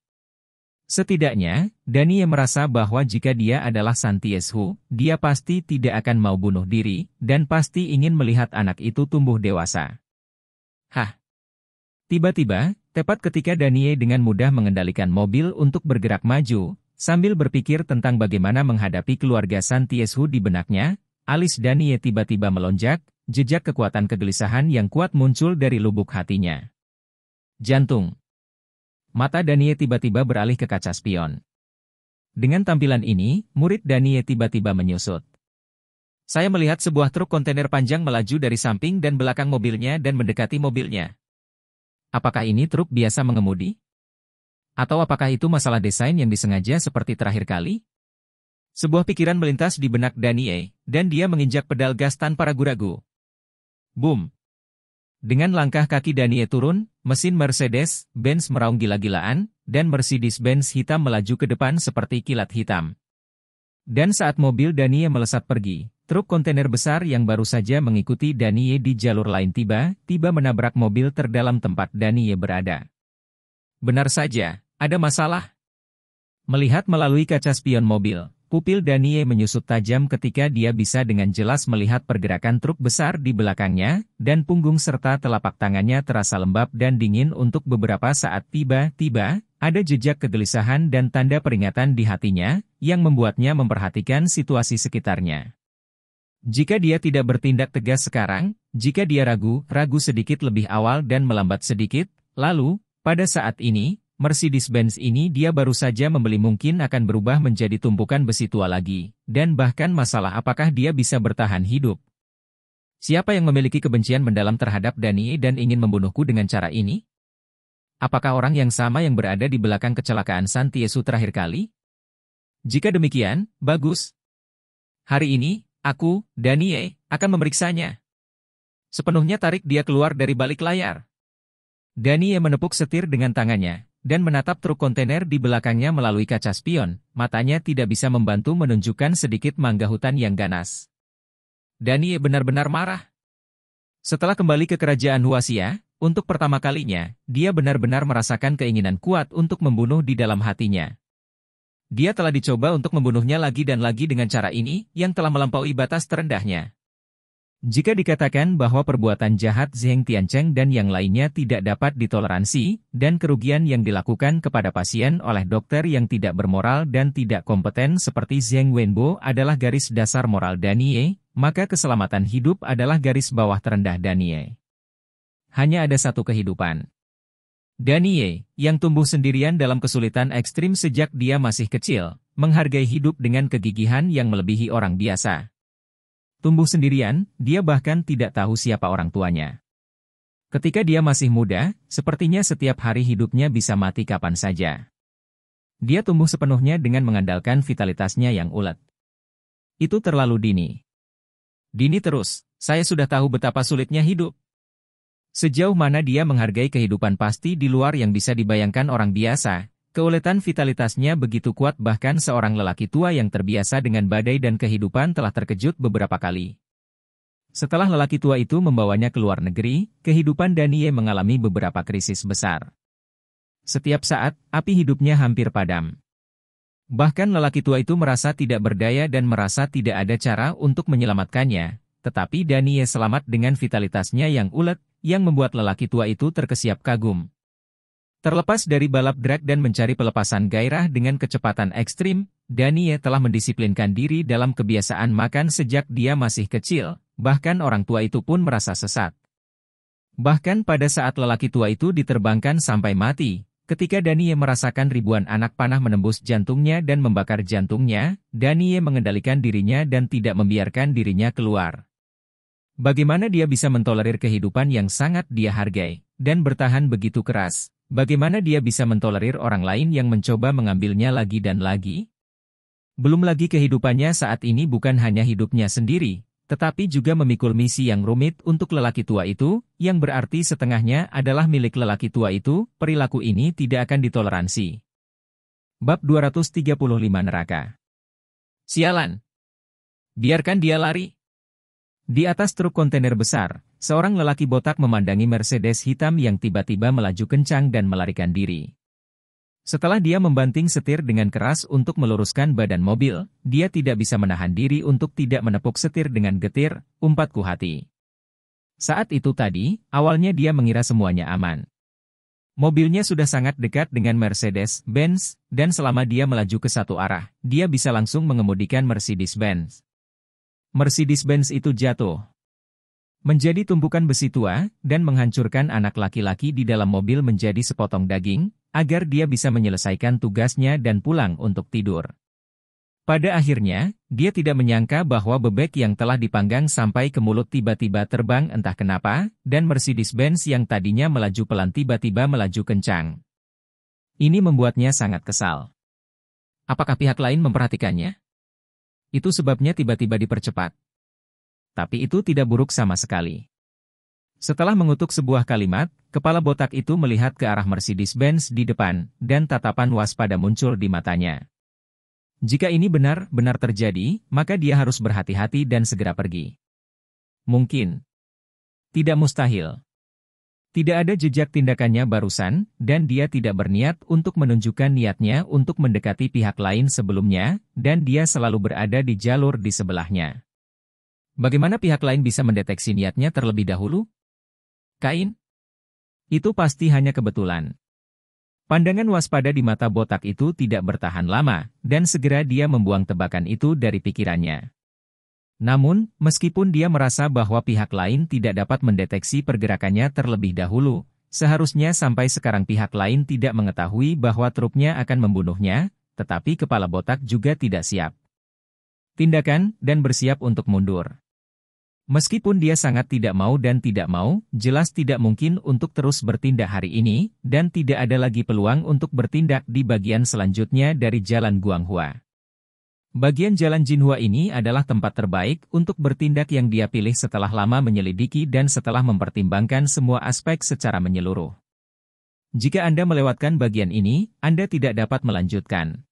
Setidaknya, Danie merasa bahwa jika dia adalah Santieshu, dia pasti tidak akan mau bunuh diri, dan pasti ingin melihat anak itu tumbuh dewasa. Hah. Tiba-tiba, tepat ketika Danie dengan mudah mengendalikan mobil untuk bergerak maju, sambil berpikir tentang bagaimana menghadapi keluarga Santieshu di benaknya, alis Danie tiba-tiba melonjak, jejak kekuatan kegelisahan yang kuat muncul dari lubuk hatinya. Jantung Mata Danie tiba-tiba beralih ke kaca spion. Dengan tampilan ini, murid Danie tiba-tiba menyusut. Saya melihat sebuah truk kontainer panjang melaju dari samping dan belakang mobilnya dan mendekati mobilnya. Apakah ini truk biasa mengemudi? Atau apakah itu masalah desain yang disengaja seperti terakhir kali? Sebuah pikiran melintas di benak Danie, dan dia menginjak pedal gas tanpa ragu-ragu. Boom! Dengan langkah kaki Danie turun, mesin Mercedes-Benz meraung gila-gilaan, dan Mercedes-Benz hitam melaju ke depan seperti kilat hitam. Dan saat mobil Danie melesat pergi, truk kontainer besar yang baru saja mengikuti Danie di jalur lain tiba-tiba menabrak mobil terdalam tempat Danie berada. Benar saja, ada masalah. Melihat melalui kaca spion mobil, Pupil Danie menyusut tajam ketika dia bisa dengan jelas melihat pergerakan truk besar di belakangnya, dan punggung serta telapak tangannya terasa lembab dan dingin untuk beberapa saat tiba-tiba, ada jejak kegelisahan dan tanda peringatan di hatinya, yang membuatnya memperhatikan situasi sekitarnya. Jika dia tidak bertindak tegas sekarang, jika dia ragu, ragu sedikit lebih awal dan melambat sedikit, lalu, pada saat ini, Mercedes-Benz ini dia baru saja membeli mungkin akan berubah menjadi tumpukan besi tua lagi, dan bahkan masalah apakah dia bisa bertahan hidup. Siapa yang memiliki kebencian mendalam terhadap Dani dan ingin membunuhku dengan cara ini? Apakah orang yang sama yang berada di belakang kecelakaan Santiesu terakhir kali? Jika demikian, bagus. Hari ini, aku, Danie, akan memeriksanya. Sepenuhnya tarik dia keluar dari balik layar. Danie menepuk setir dengan tangannya, dan menatap truk kontainer di belakangnya melalui kaca spion, matanya tidak bisa membantu menunjukkan sedikit mangga hutan yang ganas. Dani benar-benar marah. Setelah kembali ke kerajaan Huasia, untuk pertama kalinya, dia benar-benar merasakan keinginan kuat untuk membunuh di dalam hatinya. Dia telah dicoba untuk membunuhnya lagi dan lagi dengan cara ini, yang telah melampaui batas terendahnya. Jika dikatakan bahwa perbuatan jahat Zheng Tiancheng dan yang lainnya tidak dapat ditoleransi, dan kerugian yang dilakukan kepada pasien oleh dokter yang tidak bermoral dan tidak kompeten seperti Zheng Wenbo adalah garis dasar moral Danie, maka keselamatan hidup adalah garis bawah terendah Danie. Hanya ada satu kehidupan. Danie, yang tumbuh sendirian dalam kesulitan ekstrim sejak dia masih kecil, menghargai hidup dengan kegigihan yang melebihi orang biasa. Tumbuh sendirian, dia bahkan tidak tahu siapa orang tuanya. Ketika dia masih muda, sepertinya setiap hari hidupnya bisa mati kapan saja. Dia tumbuh sepenuhnya dengan mengandalkan vitalitasnya yang ulet. Itu terlalu dini. Dini terus, saya sudah tahu betapa sulitnya hidup. Sejauh mana dia menghargai kehidupan pasti di luar yang bisa dibayangkan orang biasa, Keuletan vitalitasnya begitu kuat bahkan seorang lelaki tua yang terbiasa dengan badai dan kehidupan telah terkejut beberapa kali. Setelah lelaki tua itu membawanya ke luar negeri, kehidupan Danie mengalami beberapa krisis besar. Setiap saat, api hidupnya hampir padam. Bahkan lelaki tua itu merasa tidak berdaya dan merasa tidak ada cara untuk menyelamatkannya, tetapi Danie selamat dengan vitalitasnya yang ulet, yang membuat lelaki tua itu terkesiap kagum. Terlepas dari balap drag dan mencari pelepasan gairah dengan kecepatan ekstrim, Danie telah mendisiplinkan diri dalam kebiasaan makan sejak dia masih kecil, bahkan orang tua itu pun merasa sesat. Bahkan pada saat lelaki tua itu diterbangkan sampai mati, ketika Danie merasakan ribuan anak panah menembus jantungnya dan membakar jantungnya, Danie mengendalikan dirinya dan tidak membiarkan dirinya keluar. Bagaimana dia bisa mentolerir kehidupan yang sangat dia hargai, dan bertahan begitu keras, Bagaimana dia bisa mentolerir orang lain yang mencoba mengambilnya lagi dan lagi? Belum lagi kehidupannya saat ini bukan hanya hidupnya sendiri, tetapi juga memikul misi yang rumit untuk lelaki tua itu, yang berarti setengahnya adalah milik lelaki tua itu, perilaku ini tidak akan ditoleransi. Bab 235 Neraka Sialan! Biarkan dia lari! Di atas truk kontainer besar, Seorang lelaki botak memandangi Mercedes hitam yang tiba-tiba melaju kencang dan melarikan diri. Setelah dia membanting setir dengan keras untuk meluruskan badan mobil, dia tidak bisa menahan diri untuk tidak menepuk setir dengan getir, umpatku hati. Saat itu tadi, awalnya dia mengira semuanya aman. Mobilnya sudah sangat dekat dengan Mercedes-Benz, dan selama dia melaju ke satu arah, dia bisa langsung mengemudikan Mercedes-Benz. Mercedes-Benz itu jatuh menjadi tumpukan besi tua, dan menghancurkan anak laki-laki di dalam mobil menjadi sepotong daging, agar dia bisa menyelesaikan tugasnya dan pulang untuk tidur. Pada akhirnya, dia tidak menyangka bahwa bebek yang telah dipanggang sampai ke mulut tiba-tiba terbang entah kenapa, dan Mercedes-Benz yang tadinya melaju pelan tiba-tiba melaju kencang. Ini membuatnya sangat kesal. Apakah pihak lain memperhatikannya? Itu sebabnya tiba-tiba dipercepat tapi itu tidak buruk sama sekali. Setelah mengutuk sebuah kalimat, kepala botak itu melihat ke arah Mercedes-Benz di depan, dan tatapan waspada muncul di matanya. Jika ini benar-benar terjadi, maka dia harus berhati-hati dan segera pergi. Mungkin. Tidak mustahil. Tidak ada jejak tindakannya barusan, dan dia tidak berniat untuk menunjukkan niatnya untuk mendekati pihak lain sebelumnya, dan dia selalu berada di jalur di sebelahnya. Bagaimana pihak lain bisa mendeteksi niatnya terlebih dahulu? Kain? Itu pasti hanya kebetulan. Pandangan waspada di mata botak itu tidak bertahan lama, dan segera dia membuang tebakan itu dari pikirannya. Namun, meskipun dia merasa bahwa pihak lain tidak dapat mendeteksi pergerakannya terlebih dahulu, seharusnya sampai sekarang pihak lain tidak mengetahui bahwa truknya akan membunuhnya, tetapi kepala botak juga tidak siap. Tindakan, dan bersiap untuk mundur. Meskipun dia sangat tidak mau dan tidak mau, jelas tidak mungkin untuk terus bertindak hari ini, dan tidak ada lagi peluang untuk bertindak di bagian selanjutnya dari Jalan Guanghua. Bagian Jalan Jinhua ini adalah tempat terbaik untuk bertindak yang dia pilih setelah lama menyelidiki dan setelah mempertimbangkan semua aspek secara menyeluruh. Jika Anda melewatkan bagian ini, Anda tidak dapat melanjutkan.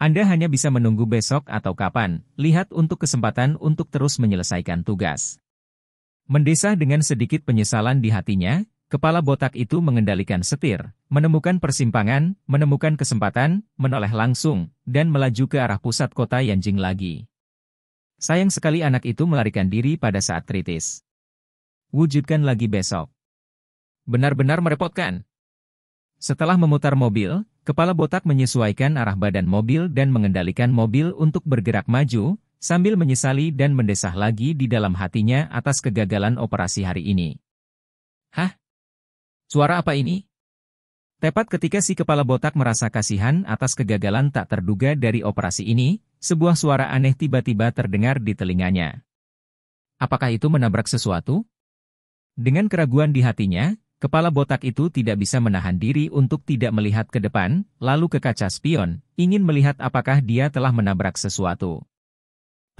Anda hanya bisa menunggu besok atau kapan, lihat untuk kesempatan untuk terus menyelesaikan tugas. Mendesah dengan sedikit penyesalan di hatinya, kepala botak itu mengendalikan setir, menemukan persimpangan, menemukan kesempatan, menoleh langsung, dan melaju ke arah pusat kota Yanjing lagi. Sayang sekali anak itu melarikan diri pada saat kritis. Wujudkan lagi besok. Benar-benar merepotkan. Setelah memutar mobil, Kepala botak menyesuaikan arah badan mobil dan mengendalikan mobil untuk bergerak maju, sambil menyesali dan mendesah lagi di dalam hatinya atas kegagalan operasi hari ini. Hah? Suara apa ini? Tepat ketika si kepala botak merasa kasihan atas kegagalan tak terduga dari operasi ini, sebuah suara aneh tiba-tiba terdengar di telinganya. Apakah itu menabrak sesuatu? Dengan keraguan di hatinya, Kepala botak itu tidak bisa menahan diri untuk tidak melihat ke depan, lalu ke kaca spion, ingin melihat apakah dia telah menabrak sesuatu.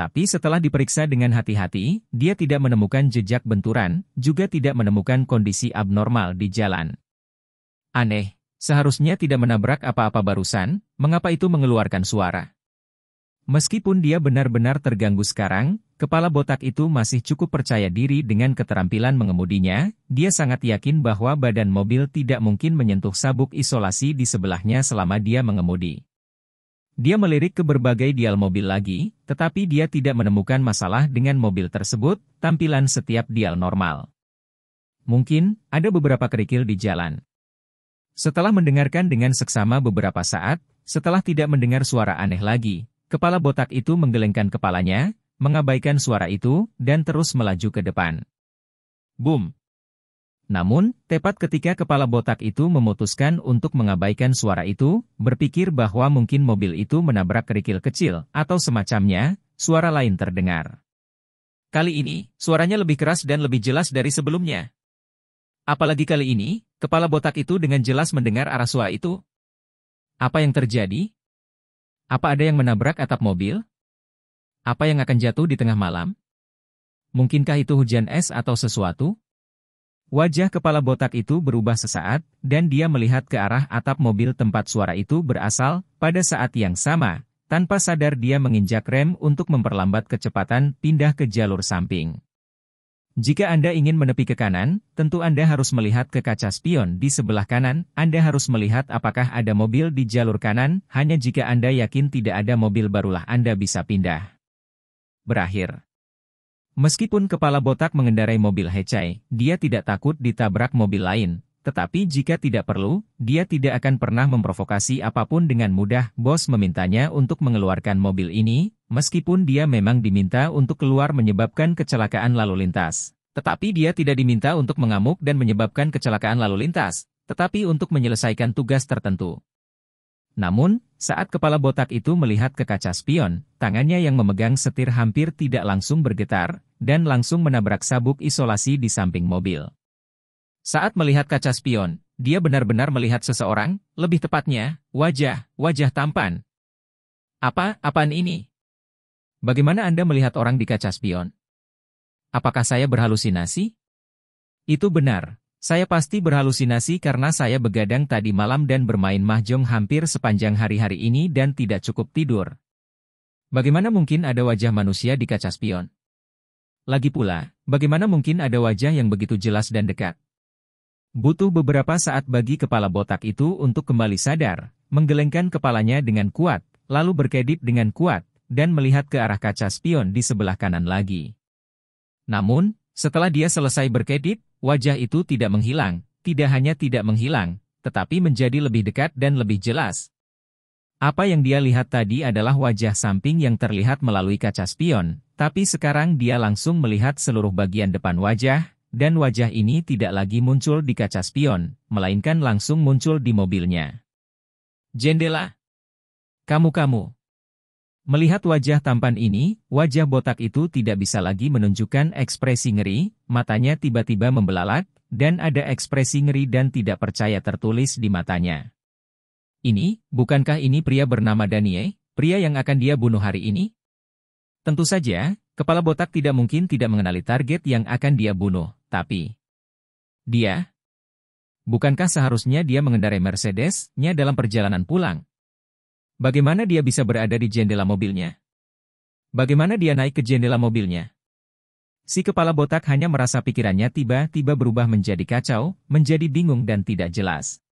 Tapi setelah diperiksa dengan hati-hati, dia tidak menemukan jejak benturan, juga tidak menemukan kondisi abnormal di jalan. Aneh, seharusnya tidak menabrak apa-apa barusan, mengapa itu mengeluarkan suara? Meskipun dia benar-benar terganggu sekarang, Kepala botak itu masih cukup percaya diri dengan keterampilan mengemudinya, dia sangat yakin bahwa badan mobil tidak mungkin menyentuh sabuk isolasi di sebelahnya selama dia mengemudi. Dia melirik ke berbagai dial mobil lagi, tetapi dia tidak menemukan masalah dengan mobil tersebut, tampilan setiap dial normal. Mungkin, ada beberapa kerikil di jalan. Setelah mendengarkan dengan seksama beberapa saat, setelah tidak mendengar suara aneh lagi, Kepala botak itu menggelengkan kepalanya, mengabaikan suara itu, dan terus melaju ke depan. Boom! Namun, tepat ketika kepala botak itu memutuskan untuk mengabaikan suara itu, berpikir bahwa mungkin mobil itu menabrak kerikil kecil, atau semacamnya, suara lain terdengar. Kali ini, suaranya lebih keras dan lebih jelas dari sebelumnya. Apalagi kali ini, kepala botak itu dengan jelas mendengar arah suara itu. Apa yang terjadi? Apa ada yang menabrak atap mobil? Apa yang akan jatuh di tengah malam? Mungkinkah itu hujan es atau sesuatu? Wajah kepala botak itu berubah sesaat, dan dia melihat ke arah atap mobil tempat suara itu berasal, pada saat yang sama, tanpa sadar dia menginjak rem untuk memperlambat kecepatan pindah ke jalur samping. Jika Anda ingin menepi ke kanan, tentu Anda harus melihat ke kaca spion di sebelah kanan. Anda harus melihat apakah ada mobil di jalur kanan, hanya jika Anda yakin tidak ada mobil barulah Anda bisa pindah berakhir. Meskipun kepala botak mengendarai mobil Hecai, dia tidak takut ditabrak mobil lain, tetapi jika tidak perlu, dia tidak akan pernah memprovokasi apapun dengan mudah. Bos memintanya untuk mengeluarkan mobil ini, meskipun dia memang diminta untuk keluar menyebabkan kecelakaan lalu lintas. Tetapi dia tidak diminta untuk mengamuk dan menyebabkan kecelakaan lalu lintas, tetapi untuk menyelesaikan tugas tertentu. Namun, saat kepala botak itu melihat ke kaca spion, tangannya yang memegang setir hampir tidak langsung bergetar, dan langsung menabrak sabuk isolasi di samping mobil. Saat melihat kaca spion, dia benar-benar melihat seseorang, lebih tepatnya, wajah, wajah tampan. Apa, apaan ini? Bagaimana Anda melihat orang di kaca spion? Apakah saya berhalusinasi? Itu benar, saya pasti berhalusinasi karena saya begadang tadi malam dan bermain mahjong hampir sepanjang hari-hari ini dan tidak cukup tidur. Bagaimana mungkin ada wajah manusia di kaca spion? Lagi pula, bagaimana mungkin ada wajah yang begitu jelas dan dekat? Butuh beberapa saat bagi kepala botak itu untuk kembali sadar, menggelengkan kepalanya dengan kuat, lalu berkedip dengan kuat, dan melihat ke arah kaca spion di sebelah kanan lagi. Namun, setelah dia selesai berkedip, wajah itu tidak menghilang, tidak hanya tidak menghilang, tetapi menjadi lebih dekat dan lebih jelas. Apa yang dia lihat tadi adalah wajah samping yang terlihat melalui kaca spion, tapi sekarang dia langsung melihat seluruh bagian depan wajah, dan wajah ini tidak lagi muncul di kaca spion, melainkan langsung muncul di mobilnya. Jendela. Kamu-kamu. Melihat wajah tampan ini, wajah botak itu tidak bisa lagi menunjukkan ekspresi ngeri, matanya tiba-tiba membelalak, dan ada ekspresi ngeri dan tidak percaya tertulis di matanya. Ini, bukankah ini pria bernama Daniel, pria yang akan dia bunuh hari ini? Tentu saja, kepala botak tidak mungkin tidak mengenali target yang akan dia bunuh, tapi... Dia? Bukankah seharusnya dia mengendarai Mercedes-nya dalam perjalanan pulang, Bagaimana dia bisa berada di jendela mobilnya? Bagaimana dia naik ke jendela mobilnya? Si kepala botak hanya merasa pikirannya tiba-tiba berubah menjadi kacau, menjadi bingung dan tidak jelas.